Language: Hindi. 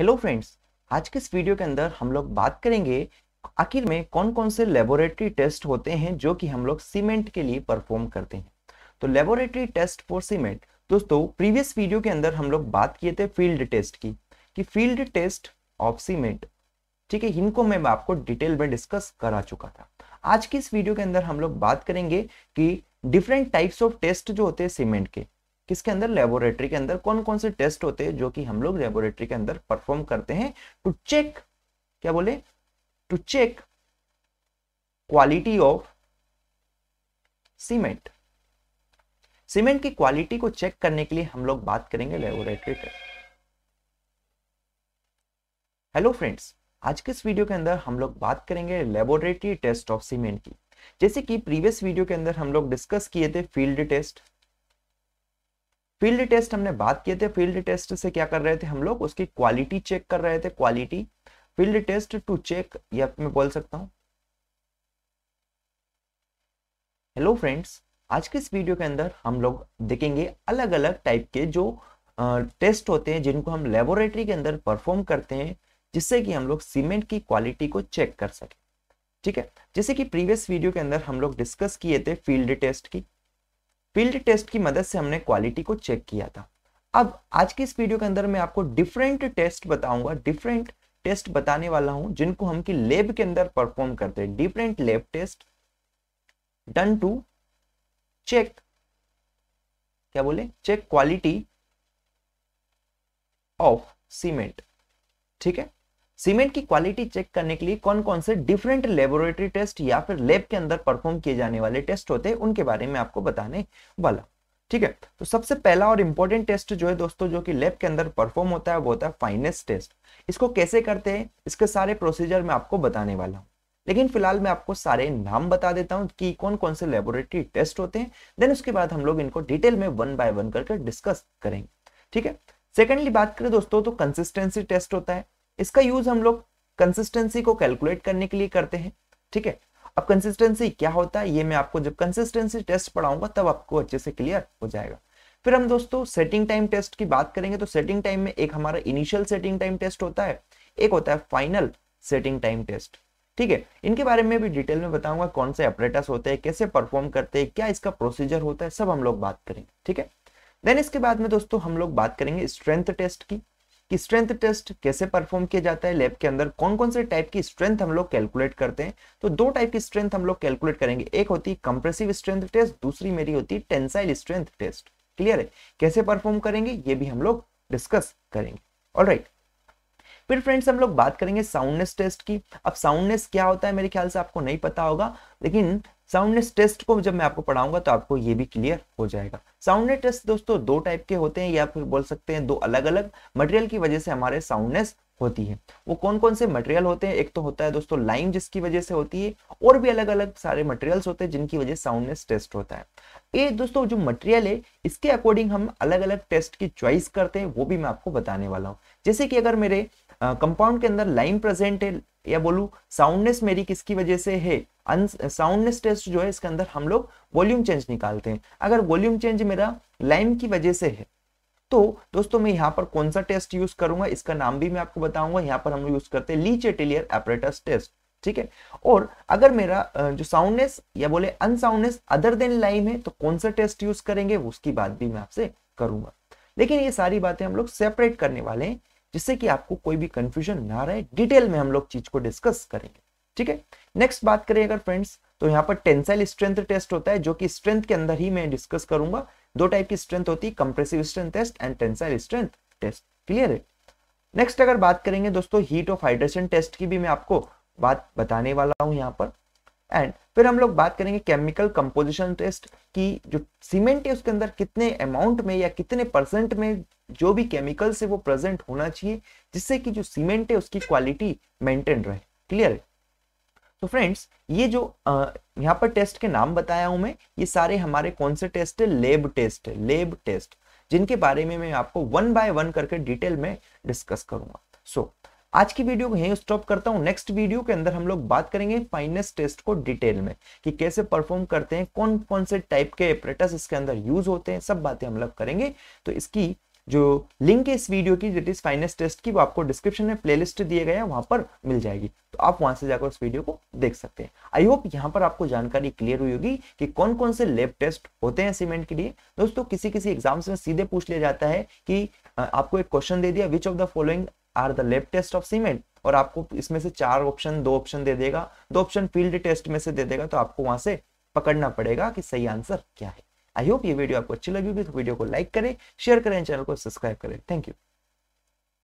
हेलो फ्रेंड्स आज के इस वीडियो के अंदर हम लोग बात करेंगे आखिर में कौन कौन से लेबोरेटरी टेस्ट होते हैं जो कि हम लोग सीमेंट के लिए परफॉर्म करते हैं तो लेबोरेटरी टेस्ट फॉर सीमेंट दोस्तों प्रीवियस वीडियो के अंदर हम लोग बात किए थे फील्ड टेस्ट की कि फील्ड टेस्ट ऑफ सीमेंट ठीक है इनको मैं आपको डिटेल में डिस्कस करा चुका था आज की इस वीडियो के अंदर हम लोग बात करेंगे कि डिफरेंट टाइप्स ऑफ टेस्ट जो होते हैं सीमेंट के किसके अंदर लेबोरेटरी के अंदर कौन कौन से टेस्ट होते हैं जो कि हम लोग लेबोरेटरी के अंदर परफॉर्म करते हैं टू चेक क्या बोले to check quality of cement cement की क्वालिटी को चेक करने के लिए हम लोग बात करेंगे लेबोरेटरी टेस्ट हेलो फ्रेंड्स आज के इस वीडियो के अंदर हम लोग बात करेंगे लेबोरेटरी टेस्ट ऑफ सीमेंट की जैसे कि प्रीवियस वीडियो के अंदर हम लोग डिस्कस किए थे फील्ड टेस्ट फील्ड टेस्ट हमने बात किए थे फील्ड टेस्ट से क्या कर रहे थे हम लोग उसकी क्वालिटी चेक कर रहे थे quality field test to check या मैं बोल सकता हूं हेलो फ्रेंड्स आज के इस वीडियो के अंदर हम लोग देखेंगे अलग अलग टाइप के जो टेस्ट होते हैं जिनको हम लेबोरेटरी के अंदर परफॉर्म करते हैं जिससे कि हम लोग सीमेंट की क्वालिटी को चेक कर सके ठीक है जैसे कि प्रीवियस वीडियो के अंदर हम लोग डिस्कस किए थे फील्ड टेस्ट की फील्ड टेस्ट की मदद से हमने क्वालिटी को चेक किया था अब आज की इस वीडियो के अंदर मैं आपको डिफरेंट टेस्ट बताऊंगा डिफरेंट टेस्ट बताने वाला हूं जिनको हम की लेब के अंदर परफॉर्म करते हैं different lab test done to check क्या बोले चेक क्वालिटी ऑफ सीमेंट ठीक है सीमेंट की क्वालिटी चेक करने के लिए कौन कौन से डिफरेंट लेबोरेटरी टेस्ट या फिर लैब के अंदर परफॉर्म किए जाने वाले टेस्ट होते हैं उनके बारे में आपको बताने वाला ठीक है तो सबसे पहला और इम्पोर्टेंट टेस्ट जो है दोस्तों जो कि लैब के अंदर परफॉर्म होता है वो होता है फाइनेस टेस्ट इसको कैसे करते हैं इसके सारे प्रोसीजर मैं आपको बताने वाला हूँ लेकिन फिलहाल मैं आपको सारे नाम बता देता हूँ कि कौन कौन से लेबोरेटरी टेस्ट होते हैं देन उसके बाद हम लोग इनको डिटेल में वन बाय वन करके डिस्कस करेंगे ठीक है सेकेंडली बात करें दोस्तों तो कंसिस्टेंसी टेस्ट होता है इसका यूज हम लोग कंसिस्टेंसी को कैलकुलेट करने के लिए करते हैं ठीक है अब कंसिस्टेंसी क्या होता है ये मैं आपको जब कंसिस्टेंसी टेस्ट पढ़ाऊंगा तब आपको अच्छे से क्लियर हो जाएगा फिर हम दोस्तों सेटिंग टाइम टेस्ट की बात करेंगे तो सेटिंग टाइम में एक हमारा इनिशियल सेटिंग टाइम टेस्ट होता है एक होता है फाइनल सेटिंग टाइम टेस्ट ठीक है इनके बारे में भी डिटेल में बताऊंगा कौन से ऑपरेटर्स होते हैं कैसे परफॉर्म करते हैं क्या इसका प्रोसीजर होता है सब हम लोग बात करेंगे ठीक है देन इसके बाद में दोस्तों हम लोग बात करेंगे स्ट्रेंथ टेस्ट की कि स्ट्रेंथ टेस्ट कैसे परफॉर्म किया जाता है लैब के अंदर कौन कौन से टाइप की स्ट्रेंथ हम लोग कैलकुलेट करते हैं तो दो टाइप की स्ट्रेंथ हम लोग कैलकुलेट करेंगे एक होती है कंप्रेसिव स्ट्रेंथ टेस्ट दूसरी मेरी होती है टेंसाइल स्ट्रेंथ टेस्ट क्लियर है कैसे परफॉर्म करेंगे ये भी हम लोग डिस्कस करेंगे ऑल राइट फिर फ्रेंड्स हम लोग बात करेंगे साउंडनेस टेस्ट की अब साउंडनेस क्या होता है मेरे ख्याल से आपको नहीं पता होगा लेकिन साउंडनेस टेस्ट को जब मैं आपको पढ़ाऊंगा तो आपको ये भी क्लियर हो जाएगा साउंडनेस टेस्ट दोस्तों दो टाइप के होते हैं या फिर बोल सकते हैं दो अलग अलग मटेरियल की वजह से हमारे साउंडनेस होती है वो कौन कौन से मटेरियल होते हैं एक तो होता है दोस्तों लाइम जिसकी वजह से होती है और भी अलग अलग सारे मटेरियल्स होते हैं जिनकी वजह से साउंडनेस टेस्ट होता है ये दोस्तों जो मटेरियल है इसके अकॉर्डिंग हम अलग अलग टेस्ट की चॉइस करते हैं वो भी मैं आपको बताने वाला हूँ जैसे कि अगर मेरे कंपाउंड के अंदर लाइन प्रेजेंट है या बोलू साउंडनेस मेरी किसकी वजह से है साउंडनेस टेस्ट जो है इसके अंदर हम लोग वॉल्यूम चेंज निकालते हैं अगर वॉल्यूम चेंज मेरा लाइम की वजह से है तो दोस्तों मैं यहाँ पर कौन सा टेस्ट यूज करूंगा इसका नाम भी मैं आपको बताऊंगा यहाँ पर हम लोग यूज करते हैं लीच एटेलियर एपरेटस टेस्ट ठीक है और अगर मेरा जो साउंडनेस या बोले अनसाउंडनेस अदर देन लाइम है तो कौन सा टेस्ट यूज करेंगे उसकी बात भी मैं आपसे करूंगा लेकिन ये सारी बातें हम लोग सेपरेट करने वाले हैं जिससे कि आपको कोई भी कंफ्यूजन ना रहे डिटेल में हम लोग चीज को डिस्कस करेंगे ठीक है नेक्स्ट बात करें अगर फ्रेंड्स तो यहाँ पर टेंसाइल स्ट्रेंथ टेस्ट होता है जो कि स्ट्रेंथ के अंदर ही मैं डिस्कस करूंगा दो टाइप की स्ट्रेंथ होती है compressive strength test and tensile strength test clear है नेक्स्ट अगर बात करेंगे दोस्तों हीट ऑफ हाइड्रेशन टेस्ट की भी मैं आपको बात बताने वाला हूं यहाँ पर एंड फिर हम लोग बात करेंगे केमिकल कंपोजिशन टेस्ट की जो सीमेंट है उसके अंदर कितने अमाउंट में या कितने परसेंट में जो भी केमिकल से वो प्रेजेंट होना चाहिए जिससे कि जो सीमेंट है उसकी क्वालिटी मेंटेन रहे क्लियर है तो फ्रेंड्स ये जो यहाँ पर टेस्ट के नाम बताया हूं मैं ये सारे हमारे कौन से टेस्ट है लेब टेस्ट है लेब टेस्ट जिनके बारे में मैं आपको वन बाय वन करके डिटेल में डिस्कस करूंगा सो so, आज की वीडियो को यहीं स्टॉप करता हूं नेक्स्ट वीडियो के अंदर हम लोग बात करेंगे फाइनेस टेस्ट को डिटेल में कि कैसे परफॉर्म करते हैं कौन कौन से टाइप के एपरेटस इसके अंदर यूज होते हैं सब बातें हम लोग करेंगे तो इसकी जो लिंक है इस वीडियो की दैट इज फाइनेस टेस्ट की वो आपको डिस्क्रिप्शन में प्लेलिस्ट दिए गए हैं वहां पर मिल जाएगी तो आप वहां से जाकर उस वीडियो को देख सकते हैं आई होप यहाँ पर आपको जानकारी क्लियर हुई होगी कि कौन कौन से लेब टेस्ट होते हैं सीमेंट के लिए दोस्तों किसी किसी एग्जाम्स में सीधे पूछ लिया जाता है कि आपको एक क्वेश्चन दे दिया which of the following are the lab test of cement और आपको इसमें से चार ऑप्शन दो ऑप्शन दे देगा दो ऑप्शन फील्ड टेस्ट में से दे देगा तो आपको वहां से पकड़ना पड़ेगा कि सही आंसर क्या है आई होप ये वीडियो आपको अच्छी लगी होगी तो वीडियो को लाइक करें शेयर करें चैनल को सब्सक्राइब करें थैंक यू